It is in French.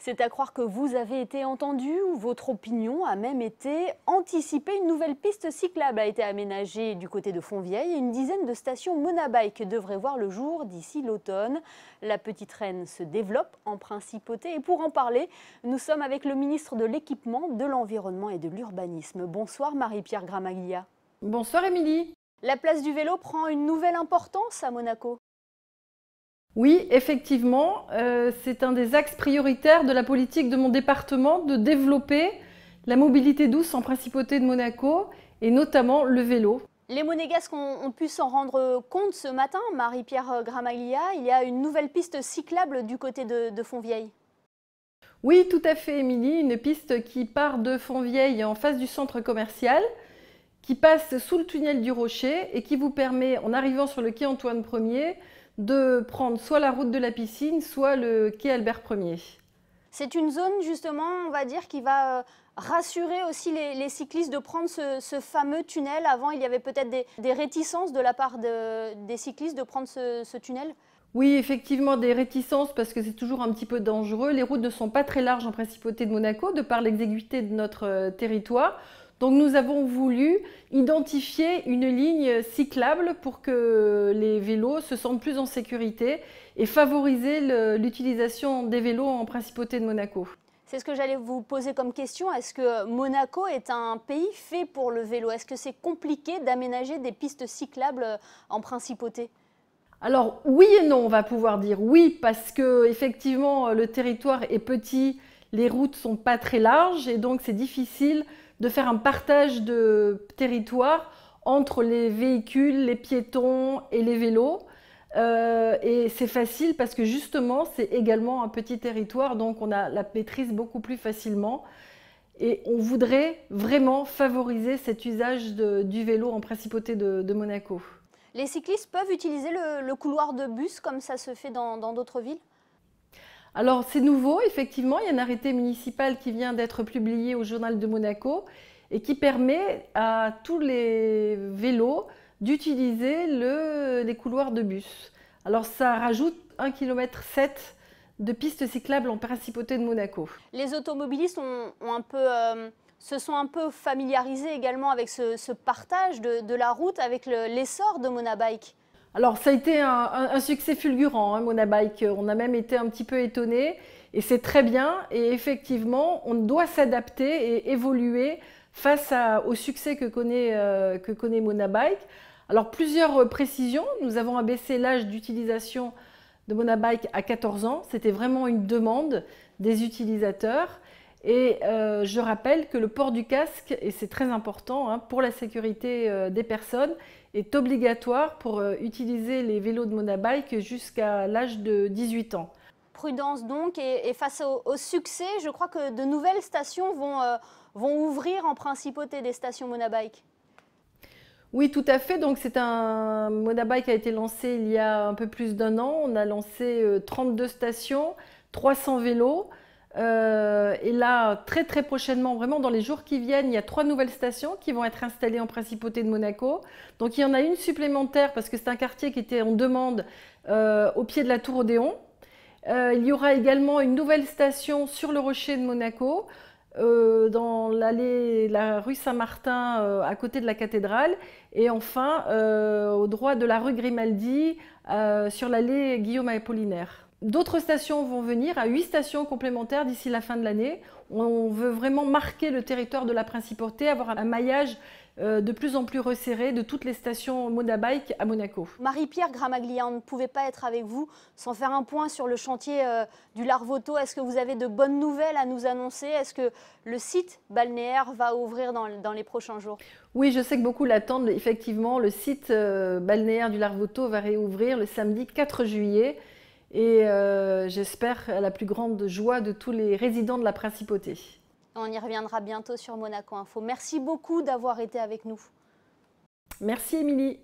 C'est à croire que vous avez été entendu ou votre opinion a même été anticipée. Une nouvelle piste cyclable a été aménagée du côté de Fontvieille et une dizaine de stations monabike devraient voir le jour d'ici l'automne. La petite reine se développe en principauté et pour en parler, nous sommes avec le ministre de l'équipement, de l'environnement et de l'urbanisme. Bonsoir Marie-Pierre Gramaglia. Bonsoir Émilie. La place du vélo prend une nouvelle importance à Monaco. Oui, effectivement, euh, c'est un des axes prioritaires de la politique de mon département de développer la mobilité douce en principauté de Monaco et notamment le vélo. Les Monégasques ont, pu s'en rendre compte ce matin, Marie-Pierre Gramaglia. Il y a une nouvelle piste cyclable du côté de, de Fontvieille. Oui, tout à fait, Émilie. Une piste qui part de Fontvieille en face du centre commercial, qui passe sous le tunnel du Rocher et qui vous permet, en arrivant sur le quai Antoine 1er, de prendre soit la route de la piscine, soit le quai Albert 1er. C'est une zone justement, on va dire, qui va euh, rassurer aussi les, cyclistes de prendre ce, fameux tunnel. Avant, il y avait peut-être des, réticences de la part des cyclistes de prendre ce, ce tunnel. Oui, effectivement, des réticences parce que c'est toujours un petit peu dangereux. Les routes ne sont pas très larges en principauté de Monaco, de par l'exiguïté de notre euh, territoire. Donc nous avons voulu identifier une ligne cyclable pour que les vélos se sentent plus en sécurité et favoriser l'utilisation des vélos en principauté de Monaco. C'est ce que j'allais vous poser comme question. Est-ce que Monaco est un pays fait pour le vélo Est-ce que c'est compliqué d'aménager des pistes cyclables en principauté alors oui et non, on va pouvoir dire oui parce que effectivement le territoire est petit, les routes sont pas très larges et donc c'est difficile de faire un partage de territoire entre les véhicules, les piétons et les vélos. Euh, et c'est facile parce que justement, c'est également un petit territoire, donc on a la maîtrise beaucoup plus facilement. Et on voudrait vraiment favoriser cet usage du vélo en principauté de, Monaco. Les cyclistes peuvent utiliser le couloir de bus comme ça se fait dans d'autres villes alors c'est nouveau, effectivement, il y a un arrêté municipal qui vient d'être publié au journal de Monaco et qui permet à tous les vélos d'utiliser les couloirs de bus. Alors ça rajoute 1,7 km de pistes cyclables en principauté de Monaco. Les automobilistes euh, se sont un peu familiarisés également avec ce, partage de, la route, avec l'essor de Monabike. Alors ça a été un, succès fulgurant, hein, Monabike. On a même été un petit peu étonnés et c'est très bien. Et effectivement, on doit s'adapter et évoluer face au succès que connaît, euh, que connaît Monabike. Alors plusieurs précisions. Nous avons abaissé l'âge d'utilisation de Monabike à 14 ans. C'était vraiment une demande des utilisateurs. Et euh, je rappelle que le port du casque, et c'est très important hein, pour la sécurité euh, des personnes, est obligatoire pour euh, utiliser les vélos de Monabike jusqu'à l'âge de 18 ans. Prudence donc, et, face au, succès, je crois que de nouvelles stations vont, ouvrir en principauté des stations Monabike. Oui, tout à fait. Donc, c'est un Monabike a été lancé il y a un peu plus d'un an. On a lancé 32 stations, 300 vélos. Euh, et là, très très prochainement, vraiment dans les jours qui viennent, il y a trois nouvelles stations qui vont être installées en principauté de Monaco. Donc il y en a une supplémentaire parce que c'est un quartier qui était en demande euh, au pied de la Tour Odéon. Euh, il y aura également une nouvelle station sur le rocher de Monaco, dans l'allée, la rue Saint-Martin, à côté de la cathédrale. Et enfin, au droit de la rue Grimaldi, sur l'allée Guillaume-Apollinaire. D'autres stations vont venir, à 8 stations complémentaires d'ici la fin de l'année. On veut vraiment marquer le territoire de la principauté, avoir un maillage euh, de plus en plus resserré de toutes les stations Monabike à Monaco. Marie-Pierre Gramaglia, on ne pouvait pas être avec vous sans faire un point sur le chantier euh, du Larvoto. Est-ce que vous avez de bonnes nouvelles à nous annoncer Est-ce que le site balnéaire va ouvrir dans, les prochains jours Oui, je sais que beaucoup l'attendent. Effectivement, le site euh, balnéaire du Larvoto va réouvrir le samedi 4 juillet et euh, j'espère la plus grande joie de tous les résidents de la principauté. On y reviendra bientôt sur Monaco Info. Merci beaucoup d'avoir été avec nous. Merci Émilie.